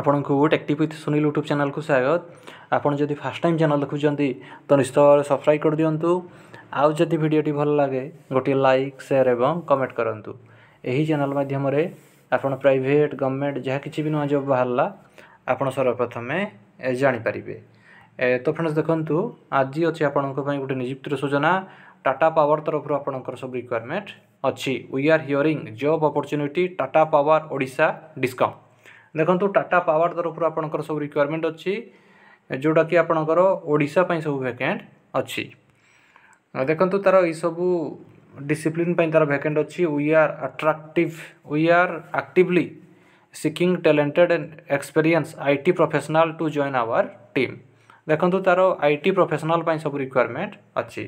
ଆପଣଙ୍କୁ ଟେକ୍ଟିଭ୍ with Sunil YouTube ଚ୍ୟାନେଲ୍କୁ ସ୍ୱାଗତ ଆପଣ ଯଦି ଫାର୍ଷ୍ଟ ଟାଇମ୍ ଚ୍ୟାନେଲ୍ ଦେଖୁଛନ୍ତି ତ ନିଶ୍ଚିତ ଭାବରେ ସବସ୍କ୍ରାଇବ୍ କରିଦିଅନ୍ତୁ ଆଉ ଯଦି ଭିଡ଼ିଓଟି ଭଲ ଲାଗେ ଗୋଟିଏ ଲାଇକ୍ ସେୟାର୍ ଏବଂ କମେଣ୍ଟ କରନ୍ତୁ ଏହି ଚ୍ୟାନେଲ୍ ମାଧ୍ୟମରେ ଆପଣ ପ୍ରାଇଭେଟ୍ ଗଭର୍ଣ୍ଣମେଣ୍ଟ ଯାହା କିଛି ବି ନୂଆ ଜବ୍ ବାହାରିଲା ଆପଣ ସର୍ବପ୍ରଥମେ ଜାଣିପାରିବେ ତ ଫ୍ରେଣ୍ଡସ୍ ଦେଖନ୍ତୁ ଆଜି ଅଛି ଆପଣଙ୍କ ପାଇଁ ଗୋଟେ ନିଯୁକ୍ତିର ସୂଚନା ଟାଟା ପାୱାର ତରଫରୁ ଆପଣଙ୍କର ସବୁ ରିକ୍ୱାରମେଣ୍ଟ ଅଛି we are hiring job opportunity Tata Power Odisha discom ଦେଖନ୍ତୁ ଟାଟା ପାୱାର ତରଫରୁ ଆପଣଙ୍କର ସବୁ ରିକ୍ୱାରମେଣ୍ଟ ଅଛି ଯେଉଁଟାକି ଆପଣଙ୍କର ଓଡ଼ିଶା ପାଇଁ ସବୁ ଭ୍ୟାକେଣ୍ଟ ଅଛି ଦେଖନ୍ତୁ ତା'ର ଏଇସବୁ ଡିସିପ୍ଲିନ୍ ପାଇଁ ତା'ର ଭ୍ୟାକେଣ୍ଟ ଅଛି we are attractive we are actively seeking talented and experience I T professional to join our team ଦେଖନ୍ତୁ ତା'ର ଆଇ ଟି ପ୍ରଫେସନାଲ୍ ପାଇଁ ସବୁ ରିକ୍ୱାରମେଣ୍ଟ ଅଛି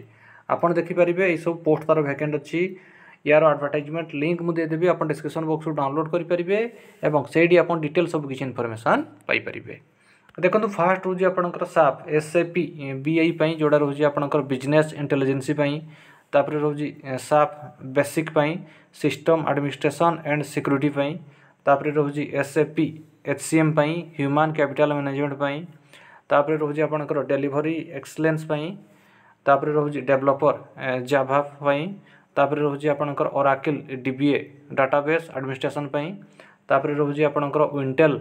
ଆପଣ ଦେଖିପାରିବେ ଏଇସବୁ ପୋଷ୍ଟ ତା'ର ଭ୍ୟାକେଣ୍ଟ ଅଛି यार आडभटाइजमेंट लिंक मुझे देदेवि आप डिस्क्रिप्सन बक्स डाउनलोड करेंगे और सही आप डिटेल सब किसी इनफर्मेसन पाइपर देखो फास्ट रोज आपंकर SAP S A P BI जोड़ा रोज आपंकर business intelligence role SAP basic system administration and security तापर role S A P H C M human capital management तापर रोज आपंकर delivery excellence role developer Java तापर role Oracle DBA database administration तापर role आपर Wintel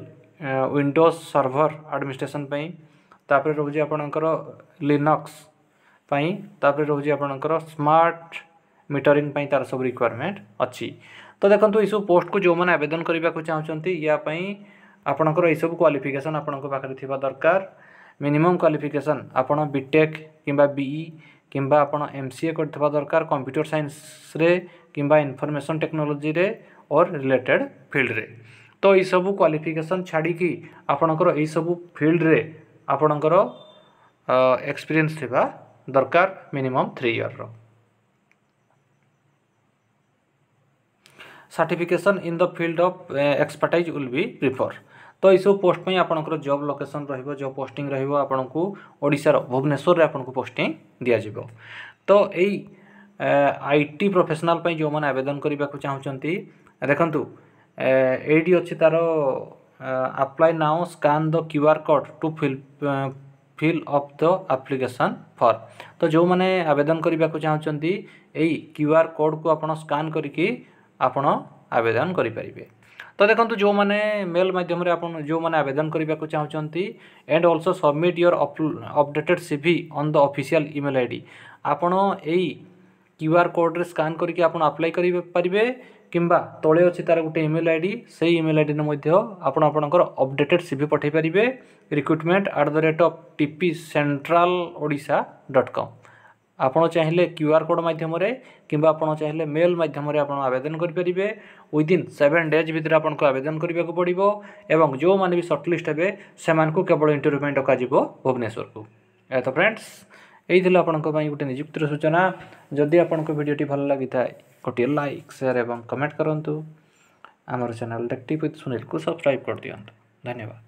Windows server administration तापर role Linux तापर रोज smart metering तार सब रिक्वयरमेंट अच्छी तो देखो यू पोस्ट को जो मैंने आवेदन करने को चाहती यापाई आपणकर यू क्वाफिकेसन दरकार मिनिमम क्वाफिकेसन आपड़ बीटेक् किंवा बीई କିମ୍ବା ଆପଣ ଏମ୍ ସି ଏ କରିଥିବା ଦରକାର କମ୍ପ୍ୟୁଟର ସାଇନ୍ସରେ କିମ୍ବା ଇନଫର୍ମେସନ୍ ଟେକ୍ନୋଲୋଜିରେ ଅର୍ ରିଲେଟେଡ଼୍ ଫିଲ୍ଡରେ ତ ଏଇସବୁ କ୍ୱାଲିଫିକେସନ୍ ଛାଡ଼ିକି ଆପଣଙ୍କର ଏଇସବୁ ଫିଲ୍ଡରେ ଆପଣଙ୍କର ଏକ୍ସପିରିଏନ୍ସ ଥିବା ଦରକାର minimum three years certification in the field of uh, expertise will be preferred. तो यू पोस्ट आपर जब लोकेसन रब पोस्टिंग रपू ओडार भुवनेश्वर से आपको पोस्टिंग दिज्व तो यही आईटी प्रोफेशनल जो मैंने आवेदन करने को चाहते देखु ये अच्छी तार apply now scan the Q R code to fill fill up the application form तो जो मैंने आवेदन करने को चाहते यही क्यू आर कोड को आप स्कान करके ଆପଣ ଆବେଦନ କରିପାରିବେ ତ ଦେଖନ୍ତୁ ଯେଉଁମାନେ ମେଲ୍ ମାଧ୍ୟମରେ ଆପଣ ଯେଉଁମାନେ ଆବେଦନ କରିବାକୁ ଚାହୁଁଛନ୍ତି and also submit your updated C V on the official email I D ଆପଣ ଏଇ କ୍ୟୁ ଆର୍ କୋଡ଼୍ରେ ସ୍କାନ୍ କରିକି ଆପଣ ଆପ୍ଲାଏ କରିପାରିବେ କିମ୍ବା ତଳେ ଅଛି ତା'ର ଗୋଟେ ଇମେଲ୍ ଆଇ ଡ଼ି ସେଇ ଇମେଲ୍ ଆଇଡ଼ିରେ ମଧ୍ୟ ଆପଣ ଆପଣଙ୍କର ଅପଡେଟେଡ଼୍ ସି ଭି ପଠାଇ ପାରିବେ recruitment at the rate of T P central Odisha dot com ଆପଣ ଚାହିଁଲେ କ୍ୟୁ ଆର୍ କୋଡ଼୍ ମାଧ୍ୟମରେ କିମ୍ବା ଆପଣ ଚାହିଁଲେ ମେଲ୍ ମାଧ୍ୟମରେ ଆପଣ ଆବେଦନ କରିପାରିବେ ୱିଦିନ୍ ସେଭେନ୍ ଡେଜ୍ ଭିତରେ ଆପଣଙ୍କୁ ଆବେଦନ କରିବାକୁ ପଡ଼ିବ ଏବଂ ଯେଉଁମାନେ ବି ସର୍ଟଲିଷ୍ଟ ହେବେ ସେମାନଙ୍କୁ କେବଳ ଇଣ୍ଟରଭ୍ୟୁ ପାଇଁ ଡକାଯିବ ଭୁବନେଶ୍ୱରକୁ ଏହା ତ ଫ୍ରେଣ୍ଡସ୍ ଏଇ ଥିଲା ଆପଣଙ୍କ ପାଇଁ ଗୋଟେ ନିଯୁକ୍ତିର ସୂଚନା ଯଦି ଆପଣଙ୍କ ଭିଡ଼ିଓଟି ଭଲ ଲାଗିଥାଏ ଗୋଟିଏ ଲାଇକ୍ ସେୟାର ଏବଂ କମେଣ୍ଟ କରନ୍ତୁ ଆମର ଚ୍ୟାନେଲ୍ ଟେକ୍ଟିଭ୍ ୱିଥ୍ ସୁନୀଲକୁ ସବସ୍କ୍ରାଇବ୍ କରିଦିଅନ୍ତୁ ଧନ୍ୟବାଦ